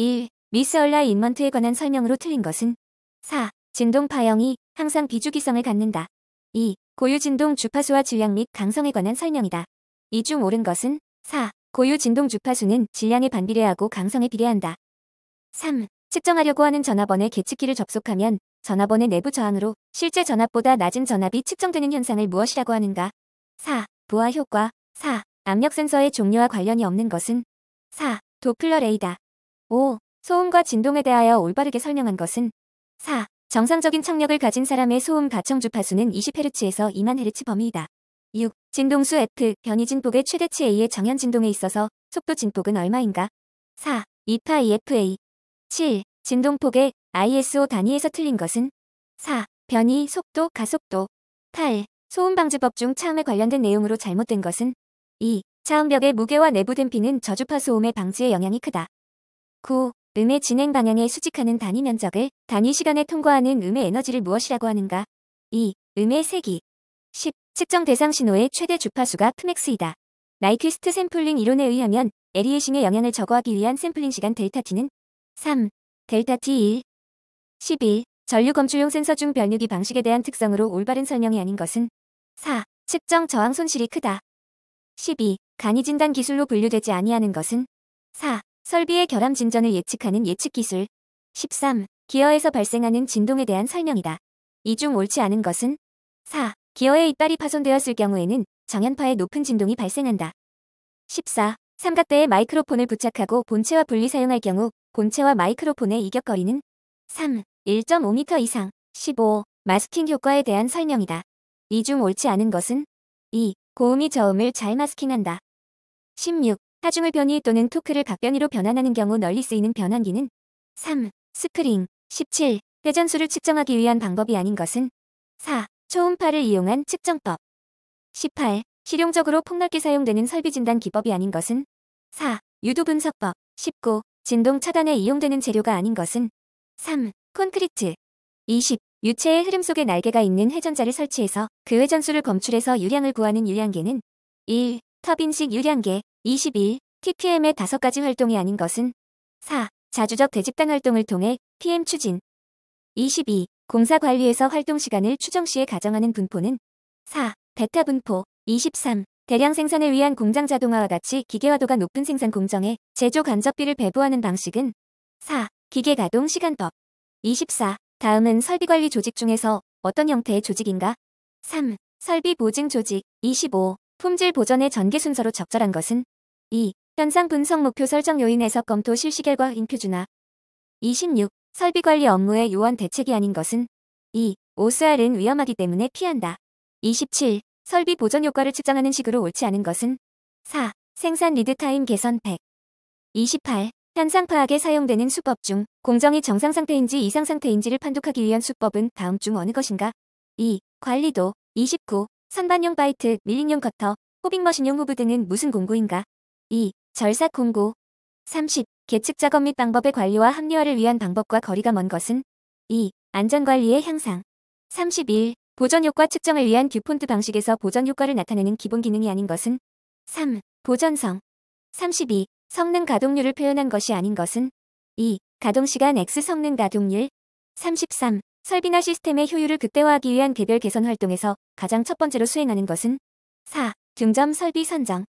1. 미스얼라 인먼트에 관한 설명으로 틀린 것은 4. 진동 파형이 항상 비주기성을 갖는다. 2. 고유 진동 주파수와 질량 및 강성에 관한 설명이다. 이 중 옳은 것은 4. 고유 진동 주파수는 질량에 반비례하고 강성에 비례한다. 3. 측정하려고 하는 전압원의 계측기를 접속하면 전압원의 내부 저항으로 실제 전압보다 낮은 전압이 측정되는 현상을 무엇이라고 하는가? 4. 부하 효과 4. 압력 센서의 종류와 관련이 없는 것은 4. 도플러 레이다. 5. 소음과 진동에 대하여 올바르게 설명한 것은 4. 정상적인 청력을 가진 사람의 소음 가청 주파수는 20Hz에서 2만 Hz 범위이다. 6. 진동수 F, 변이 진폭의 최대치 A의 정현 진동에 있어서 속도 진폭은 얼마인가? 4. 2파 EFA 7. 진동폭의 ISO 단위에서 틀린 것은 4. 변이, 속도, 가속도 8. 소음방지법 중 차음에 관련된 내용으로 잘못된 것은 2. 차음벽의 무게와 내부 댐핑은 저주파 소음의 방지에 영향이 크다. 9. 음의 진행 방향에 수직하는 단위 면적을 단위 시간에 통과하는 음의 에너지를 무엇이라고 하는가? 2. 음의 세기 10. 측정 대상 신호의 최대 주파수가 프맥스이다. 나이퀴스트 샘플링 이론에 의하면 에리에싱의 영향을 저거하기 위한 샘플링 시간 델타 t는 3. 델타 t 1 11. 전류 검출용 센서 중 변류기 방식에 대한 특성으로 올바른 설명이 아닌 것은 4. 측정 저항 손실이 크다. 12. 간이 진단 기술로 분류되지 아니하는 것은 4. 설비의 결함 진전을 예측하는 예측기술 13. 기어에서 발생하는 진동에 대한 설명이다. 이 중 옳지 않은 것은 4. 기어의 이빨이 파손되었을 경우에는 정연파의 높은 진동이 발생한다. 14. 삼각대에 마이크로폰을 부착하고 본체와 분리 사용할 경우 본체와 마이크로폰의 이격거리는 3. 1.5m 이상 15. 마스킹 효과에 대한 설명이다. 이 중 옳지 않은 것은 2. 고음이 저음을 잘 마스킹한다. 16. 하중을 변이 또는 토크를 박변이로 변환하는 경우 널리 쓰이는 변환기는 3. 스크링 17. 회전수를 측정하기 위한 방법이 아닌 것은 4. 초음파를 이용한 측정법 18. 실용적으로 폭넓게 사용되는 설비 진단 기법이 아닌 것은 4. 유도 분석법 19. 진동 차단에 이용되는 재료가 아닌 것은 3. 콘크리트 20. 유체의 흐름 속에 날개가 있는 회전자를 설치해서 그 회전수를 검출해서 유량을 구하는 유량계는 1. 터빈식 유량계 21. TPM의 다섯 가지 활동이 아닌 것은 4. 자주적 대집단 활동을 통해 PM 추진 22. 공사 관리에서 활동 시간을 추정 시에 가정하는 분포는 4. 베타 분포 23. 대량 생산을위한 공장 자동화와 같이 기계화도가 높은 생산 공정에 제조 간접비를 배부하는 방식은 4. 기계 가동 시간법 24. 다음은 설비 관리 조직 중에서 어떤 형태의 조직인가? 3. 설비 보증 조직 25. 품질 보전의 전개 순서로 적절한 것은 2. 현상 분석 목표 설정 요인에서 검토 실시 결과 인표 준화 26. 설비 관리 업무의 요원 대책이 아닌 것은 2. OCR은 위험하기 때문에 피한다. 27. 설비 보전 효과를 측정하는 식으로 옳지 않은 것은 4. 생산 리드타임 개선 100 28. 현상 파악에 사용되는 수법 중 공정이 정상 상태인지 이상 상태인지를 판독하기 위한 수법은 다음 중 어느 것인가? 2. 관리도 29. 선반용 바이트, 밀링용 커터, 호빙머신용 후브 등은 무슨 공구인가? 2. 절삭 공구 30. 계측 작업 및 방법의 관리와 합리화를 위한 방법과 거리가 먼 것은 2. 안전관리의 향상 31. 보전효과 측정을 위한 듀폰트 방식에서 보전효과를 나타내는 기본 기능이 아닌 것은 3. 보전성 32. 성능 가동률을 표현한 것이 아닌 것은 2. 가동시간 X 성능 가동률 33. 설비나 시스템의 효율을 극대화하기 위한 개별 개선 활동에서 가장 첫 번째로 수행하는 것은 4. 중점 설비 선정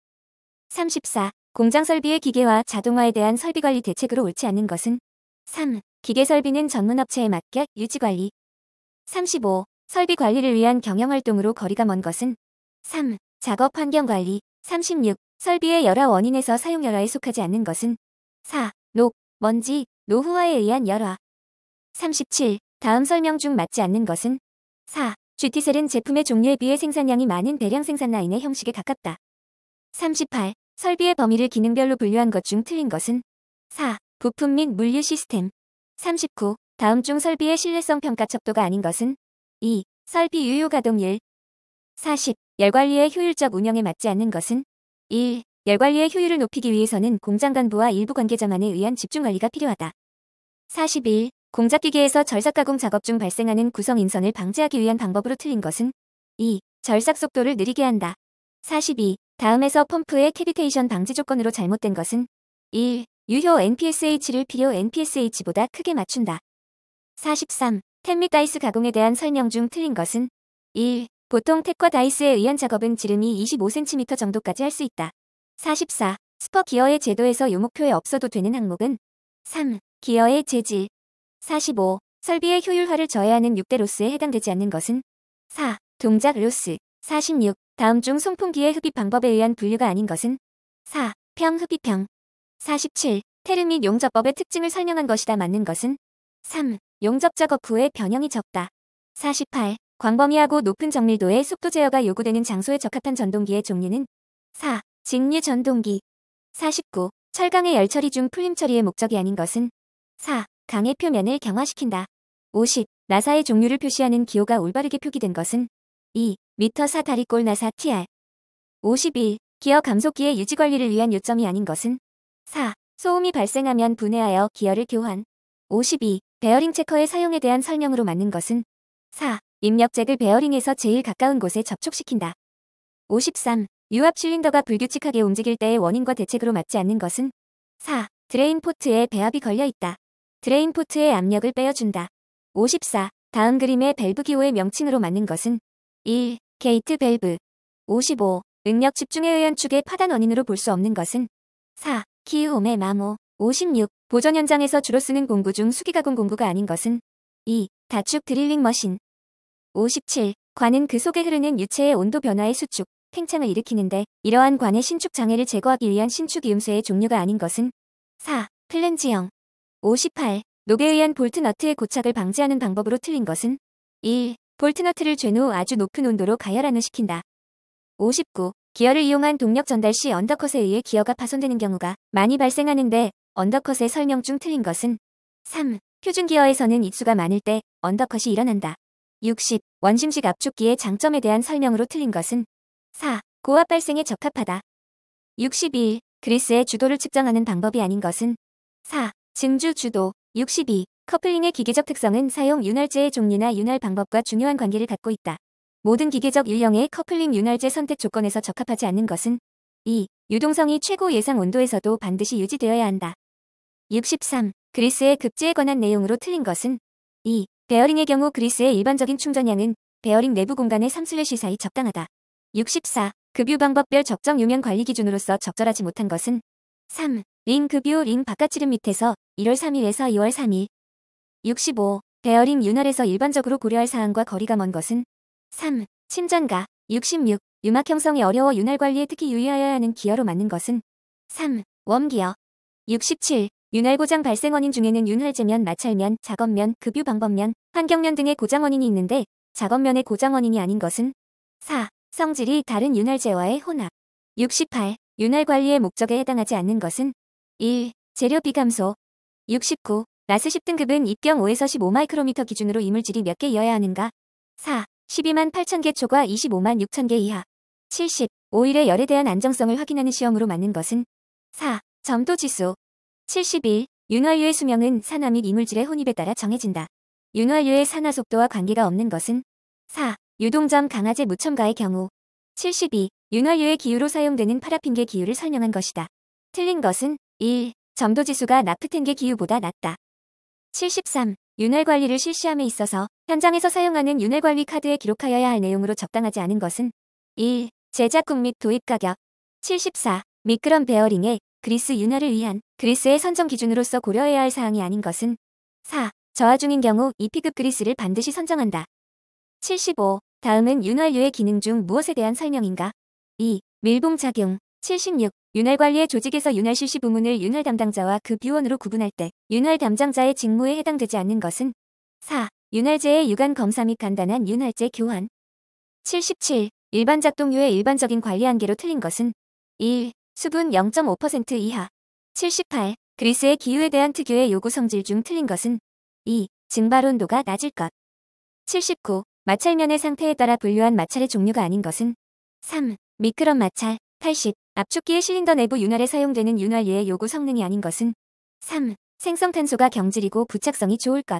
34. 공장 설비의 기계화 자동화에 대한 설비 관리 대책으로 옳지 않는 것은 3. 기계 설비는 전문 업체에 맡겨 유지 관리 35. 설비 관리를 위한 경영 활동으로 거리가 먼 것은 3. 작업 환경 관리 36. 설비의 열화 원인에서 사용 열화에 속하지 않는 것은 4. 녹, 먼지, 노후화에 의한 열화 37. 다음 설명 중 맞지 않는 것은 4. GT셀은 제품의 종류에 비해 생산량이 많은 대량 생산 라인의 형식에 가깝다. 38. 설비의 범위를 기능별로 분류한 것 중 틀린 것은 4. 부품 및 물류 시스템 39. 다음 중 설비의 신뢰성 평가 척도가 아닌 것은 2. 설비 유효 가동률 40. 열관리의 효율적 운영에 맞지 않는 것은 1. 열관리의 효율을 높이기 위해서는 공장 간부와 일부 관계자만에 의한 집중 관리가 필요하다. 41. 공작기계에서 절삭 가공 작업 중 발생하는 구성 인선을 방지하기 위한 방법으로 틀린 것은 2. 절삭 속도를 느리게 한다. 42. 다음에서 펌프의 캐비테이션 방지 조건으로 잘못된 것은 1. 유효 NPSH를 필요 NPSH보다 크게 맞춘다. 43. 탭및 다이스 가공에 대한 설명 중 틀린 것은 1. 보통 탭과 다이스에 의한 작업은 지름이 25cm 정도까지 할 수 있다. 44. 스퍼 기어의 제도에서 요 목표에 없어도 되는 항목은 3. 기어의 재질, 45. 설비의 효율화를 저해하는 6대 로스에 해당되지 않는 것은 4. 동작 로스 46. 다음 중 송풍기의 흡입 방법에 의한 분류가 아닌 것은 4. 평 흡입형 47. 테르 및 용접법의 특징을 설명한 것이다 맞는 것은 3. 용접 작업 후에 변형이 적다 48. 광범위하고 높은 정밀도의 속도 제어가 요구되는 장소에 적합한 전동기의 종류는 4. 직류 전동기 49. 철강의 열처리 중 풀림 처리의 목적이 아닌 것은 4. 강의 표면을 경화시킨다. 50. 나사의 종류를 표시하는 기호가 올바르게 표기된 것은 2. 미터 사 다리꼴 나사 TR 51. 기어 감속기의 유지 관리를 위한 요점이 아닌 것은 4. 소음이 발생하면 분해하여 기어를 교환 52. 베어링 체커의 사용에 대한 설명으로 맞는 것은 4. 입력잭을 베어링에서 제일 가까운 곳에 접촉시킨다. 53. 유압 실린더가 불규칙하게 움직일 때의 원인과 대책으로 맞지 않는 것은 4. 드레인 포트에 배합이 걸려 있다. 드레인포트의 압력을 빼어준다. 54. 다음 그림의 밸브 기호의 명칭으로 맞는 것은 1. 게이트 밸브 55. 응력 집중에 의한 축의 파단 원인으로 볼 수 없는 것은 4. 키움의 마모 56. 보전 현장에서 주로 쓰는 공구 중 수기가공 공구가 아닌 것은 2. 다축 드릴링 머신 57. 관은 그 속에 흐르는 유체의 온도 변화의 수축, 팽창을 일으키는데 이러한 관의 신축 장애를 제거하기 위한 신축 이음수의 종류가 아닌 것은 4. 플랜지형 58. 녹에 의한 볼트너트의 고착을 방지하는 방법으로 틀린 것은 1. 볼트너트를 죄후 아주 높은 온도로 가열하는 시킨다. 59. 기어를 이용한 동력 전달 시 언더컷에 의해 기어가 파손되는 경우가 많이 발생하는데 언더컷의 설명 중 틀린 것은 3. 표준 기어에서는 입수가 많을 때 언더컷이 일어난다. 60. 원심식 압축기의 장점에 대한 설명으로 틀린 것은 4. 고압 발생에 적합하다. 62. 그리스의 주도를 측정하는 방법이 아닌 것은 4. 진주 주도 62. 커플링의 기계적 특성은 사용 윤활제의 종류나 윤활 방법과 중요한 관계를 갖고 있다. 모든 기계적 유형의 커플링 윤활제 선택 조건에서 적합하지 않는 것은 2. 유동성이 최고 예상 온도에서도 반드시 유지되어야 한다. 63. 그리스의 급제에 관한 내용으로 틀린 것은 2. 베어링의 경우 그리스의 일반적인 충전량은 베어링 내부 공간의 3시 사이 적당하다. 64. 급유 방법별 적정 유면 관리 기준으로서 적절하지 못한 것은 3. 링그뷰 링 바깥지름 밑에서 1월 3일에서 2월 3일 65. 베어링 윤활에서 일반적으로 고려할 사항과 거리가 먼 것은 3. 침전가 66. 유막 형성이 어려워 윤활 관리에 특히 유의하여야 하는 기여로 맞는 것은 3. 웜기어 67. 윤활 고장 발생 원인 중에는 윤활재면, 마찰면, 작업면, 급유 방법면, 환경면 등의 고장 원인이 있는데 작업면의 고장 원인이 아닌 것은 4. 성질이 다른 윤활재와의 혼합 68. 윤활 관리의 목적에 해당하지 않는 것은 1. 재료비 감소 69. 라스 10등급은 입경 5에서 15마이크로미터 기준으로 이물질이 몇 개이어야 하는가? 4. 12만 8천 개 초과 25만 6천 개 이하 70. 오일의 열에 대한 안정성을 확인하는 시험으로 맞는 것은 4. 점도 지수 71. 윤활유의 수명은 산화 및 이물질의 혼입에 따라 정해진다. 윤활유의 산화 속도와 관계가 없는 것은 4. 유동점 강화제 무첨가의 경우 72. 윤활유의 기유로 사용되는 파라핀계 기유를 설명한 것이다. 틀린 것은 1. 점도지수가 나프텐계 기후보다 낮다. 73. 윤활관리를 실시함에 있어서 현장에서 사용하는 윤활관리 카드에 기록하여야 할 내용으로 적당하지 않은 것은 1. 제작국 및 도입가격 74. 미끄럼 베어링에 그리스 윤활을 위한 그리스의 선정 기준으로서 고려해야 할 사항이 아닌 것은 4. 저하 중인 경우 2P급 그리스를 반드시 선정한다. 75. 다음은 윤활유의 기능 중 무엇에 대한 설명인가? 2. 밀봉작용 76. 윤활관리의 조직에서 윤활 실시 부문을 윤활 담당자와 그 비원으로 구분할 때 윤활 담당자의 직무에 해당되지 않는 것은 4. 윤활제의 유관 검사 및 간단한 윤활제 교환 77. 일반 작동류의 일반적인 관리 한계로 틀린 것은 1. 수분 0.5% 이하 78. 그리스의 기후에 대한 특유의 요구 성질 중 틀린 것은 2. 증발 온도가 낮을 것 79. 마찰면의 상태에 따라 분류한 마찰의 종류가 아닌 것은 3. 미끄럼 마찰 80. 압축기의 실린더 내부 윤활에 사용되는 윤활유의 요구 성능이 아닌 것은 3. 생성탄소가 경질이고 부착성이 좋을 것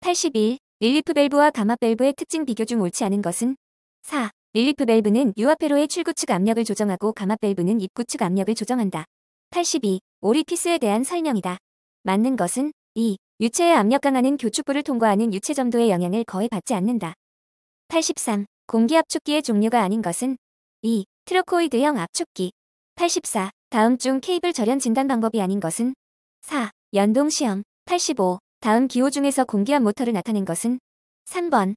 81. 릴리프 밸브와 감압 밸브의 특징 비교 중 옳지 않은 것은 4. 릴리프 밸브는 유압회로의 출구 측 압력을 조정하고 감압 밸브는 입구 측 압력을 조정한다. 82. 오리피스에 대한 설명이다. 맞는 것은 2. 유체의 압력 강화는 교축부를 통과하는 유체 점도의 영향을 거의 받지 않는다. 83. 공기 압축기의 종류가 아닌 것은 2. 트로코이드형 압축기 84. 다음 중 케이블 절연 진단 방법이 아닌 것은 4. 연동 시험 85. 다음 기호 중에서 공기압 모터를 나타낸 것은 3번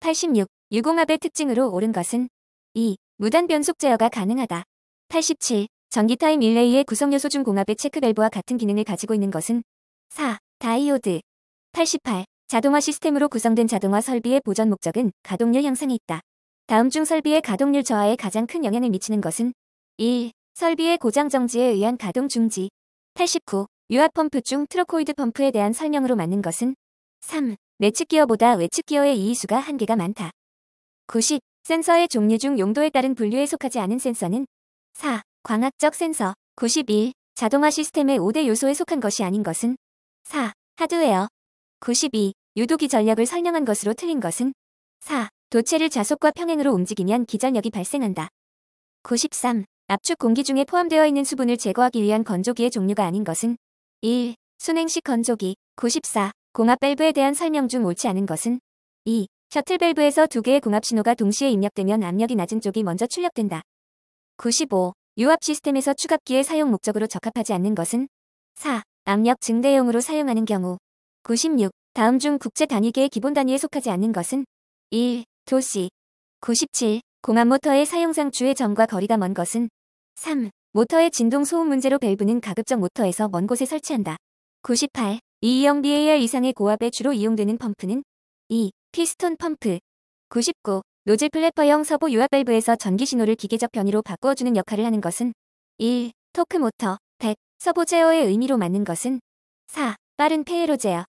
86. 유공압의 특징으로 옳은 것은 2. 무단 변속 제어가 가능하다. 87. 전기타임 릴레이의 구성요소 중 공압의 체크밸브와 같은 기능을 가지고 있는 것은 4. 다이오드 88. 자동화 시스템으로 구성된 자동화 설비의 보전 목적은 가동률 향상에 있다. 다음 중 설비의 가동률 저하에 가장 큰 영향을 미치는 것은 1. 설비의 고장 정지에 의한 가동 중지 89. 유압펌프 중 트로코이드 펌프에 대한 설명으로 맞는 것은 3. 내측 기어보다 외측 기어의 이의수가 한계가 많다. 90. 센서의 종류 중 용도에 따른 분류에 속하지 않은 센서는 4. 광학적 센서 91. 자동화 시스템의 5대 요소에 속한 것이 아닌 것은 4. 하드웨어 92. 유도기 전략을 설명한 것으로 틀린 것은 4. 도체를 자속과 평행으로 움직이면 기전력이 발생한다. 93. 압축 공기 중에 포함되어 있는 수분을 제거하기 위한 건조기의 종류가 아닌 것은 1. 순행식 건조기 94. 공압 밸브에 대한 설명 중 옳지 않은 것은 2. 셔틀 밸브에서 두 개의 공압 신호가 동시에 입력되면 압력이 낮은 쪽이 먼저 출력된다. 95. 유압 시스템에서 추갑기의 사용 목적으로 적합하지 않는 것은 4. 압력 증대용으로 사용하는 경우 96. 다음 중 국제 단위계의 기본 단위에 속하지 않는 것은 1. 도시 97. 공압 모터의 사용상 주의 점과 거리가 먼 것은 3. 모터의 진동 소음 문제로 밸브는 가급적 모터에서 먼 곳에 설치한다. 98. 220 BAR 이상의 고압에 주로 이용되는 펌프는 2. 피스톤 펌프 99. 노즐 플래퍼형 서보 유압 밸브에서 전기 신호를 기계적 변이로 바꾸어주는 역할을 하는 것은 1. 토크 모터 100. 서보 제어의 의미로 맞는 것은 4. 빠른 페에로 제어